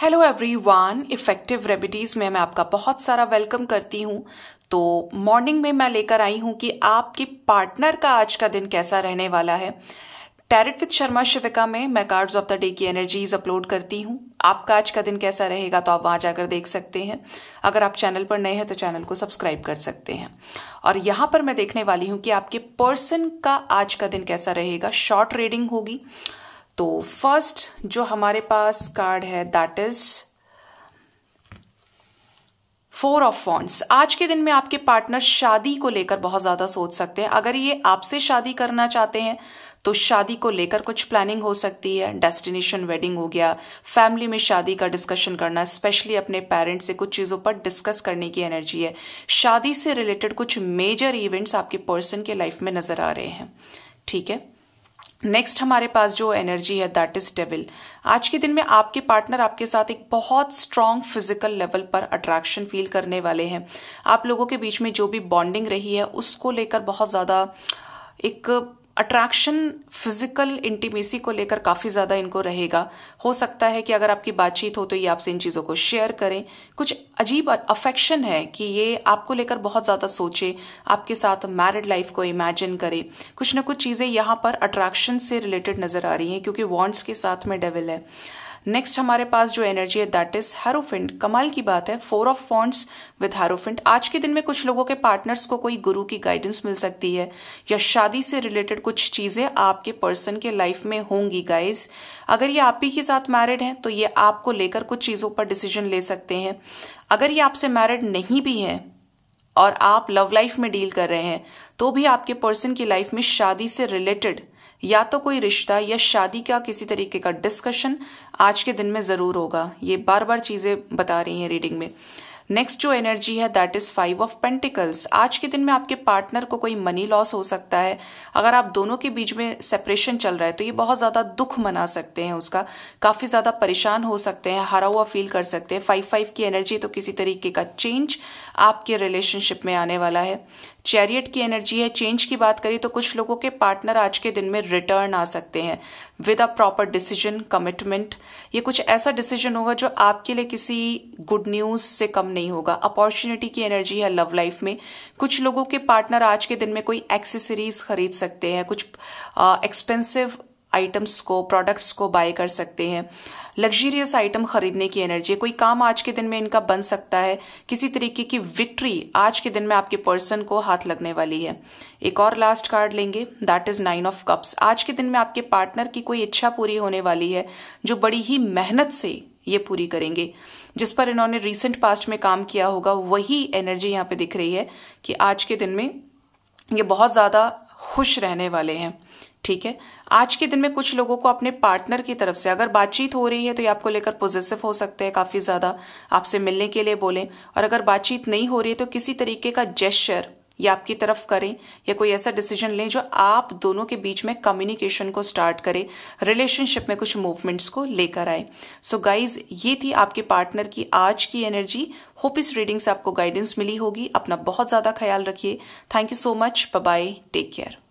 hello everyone effective remedies में मैं आपका बहुत सारा वेलकम करती हूँ तो मॉर्निंग में मैं लेकर आई हूं कि आपके पार्टनर का आज का दिन कैसा रहने वाला है टैरिट विद शर्मा शिविका में मैं कार्ड्स ऑफ द डे की एनर्जीज अपलोड करती हूँ आपका आज का दिन कैसा रहेगा तो आप वहां जाकर देख सकते हैं अगर आप चैनल पर नए हैं तो चैनल को सब्सक्राइब कर सकते हैं और यहां पर मैं देखने वाली हूं कि आपके पर्सन का आज का दिन कैसा रहेगा शॉर्ट रीडिंग होगी तो फर्स्ट जो हमारे पास कार्ड है that is four of wands आज के दिन में आपके पार्टनर शादी को लेकर बहुत ज्यादा सोच सकते हैं अगर ये आपसे शादी करना चाहते हैं तो शादी को लेकर कुछ प्लानिंग हो सकती है डेस्टिनेशन वेडिंग हो गया फैमिली में शादी का डिस्कशन करना स्पेशली अपने पेरेंट्स से कुछ चीज़ों पर डिस्कस करने की एनर्जी है शादी से रिलेटेड कुछ मेजर इवेंट्स आपके पर्सन के लाइफ में नजर आ रहे हैं ठीक है नेक्स्ट हमारे पास जो एनर्जी है दैट इज डेविल आज के दिन में आपके पार्टनर आपके साथ एक बहुत स्ट्रांग फिजिकल लेवल पर अट्रैक्शन फील करने वाले हैं आप लोगों के बीच में जो भी बॉन्डिंग रही है उसको लेकर बहुत ज्यादा एक अट्रैक्शन फिजिकल इंटीमेसी को लेकर काफी ज्यादा इनको रहेगा हो सकता है कि अगर आपकी बातचीत हो तो ये आपसे इन चीजों को शेयर करें कुछ अजीब अफेक्शन है कि ये आपको लेकर बहुत ज्यादा सोचे आपके साथ मैरिड लाइफ को इमेजिन करे कुछ ना कुछ चीजें यहां पर अट्रैक्शन से रिलेटेड नजर आ रही हैं क्योंकि वॉन्ट्स के साथ में डेविल है नेक्स्ट हमारे पास जो एनर्जी है दैट इज हैरोफिंड कमाल की बात है four of wands with hierophant आज के दिन में कुछ लोगों के पार्टनर्स को कोई गुरु की गाइडेंस मिल सकती है या शादी से रिलेटेड कुछ चीजें आपके पर्सन के लाइफ में होंगी गाइज अगर ये आप ही के साथ मैरिड हैं तो ये आपको लेकर कुछ चीजों पर डिसीजन ले सकते हैं अगर ये आपसे मैरिड नहीं भी है और आप लव लाइफ में डील कर रहे हैं तो भी आपके पर्सन की लाइफ में शादी से रिलेटेड या तो कोई रिश्ता या शादी का किसी तरीके का डिस्कशन आज के दिन में ज़रूर होगा ये बार बार चीज़ें बता रही हैं रीडिंग में नेक्स्ट जो एनर्जी है that is five of pentacles आज के दिन में आपके पार्टनर को कोई मनी लॉस हो सकता है अगर आप दोनों के बीच में सेपरेशन चल रहा है तो ये बहुत ज्यादा दुख मना सकते हैं उसका काफी ज्यादा परेशान हो सकते हैं हरा हुआ फील कर सकते हैं फाइव फाइव की एनर्जी तो किसी तरीके का चेंज आपके रिलेशनशिप में आने वाला है चैरियट की एनर्जी है चेंज की बात करें तो कुछ लोगों के पार्टनर आज के दिन में रिटर्न आ सकते हैं with a proper decision commitment ये कुछ ऐसा डिसीजन होगा जो आपके लिए किसी गुड न्यूज से कम नहीं होगा अपॉर्चुनिटी की एनर्जी है लव लाइफ में कुछ लोगों के पार्टनर आज के दिन में कोई एक्सेसरीज खरीद सकते हैं कुछ एक्सपेंसिव uh, आइटम्स को प्रोडक्ट्स को बाय कर सकते हैं लग्जरियस आइटम खरीदने की एनर्जी कोई काम आज के दिन में इनका बन सकता है किसी तरीके की विक्ट्री आज के दिन में आपके पर्सन को हाथ लगने वाली है एक और लास्ट कार्ड लेंगे that is nine of cups आज के दिन में आपके पार्टनर की कोई इच्छा पूरी होने वाली है जो बड़ी ही मेहनत से ये पूरी करेंगे जिस पर इन्होंने रिसेंट पास्ट में काम किया होगा वही एनर्जी यहाँ पे दिख रही है कि आज के दिन में ये बहुत ज्यादा खुश रहने वाले हैं ठीक है आज के दिन में कुछ लोगों को अपने पार्टनर की तरफ से अगर बातचीत हो रही है तो ये आपको लेकर पॉजिटिव हो सकते हैं काफ़ी ज़्यादा आपसे मिलने के लिए बोलें और अगर बातचीत नहीं हो रही है तो किसी तरीके का जेस्चर या आपकी तरफ करें या कोई ऐसा डिसीजन लें जो आप दोनों के बीच में कम्युनिकेशन को स्टार्ट करें रिलेशनशिप में कुछ मूवमेंट्स को लेकर आए सो गाइज ये थी आपके पार्टनर की आज की एनर्जी होप इस रीडिंग से आपको गाइडेंस मिली होगी अपना बहुत ज्यादा ख्याल रखिए thank you so much bye take care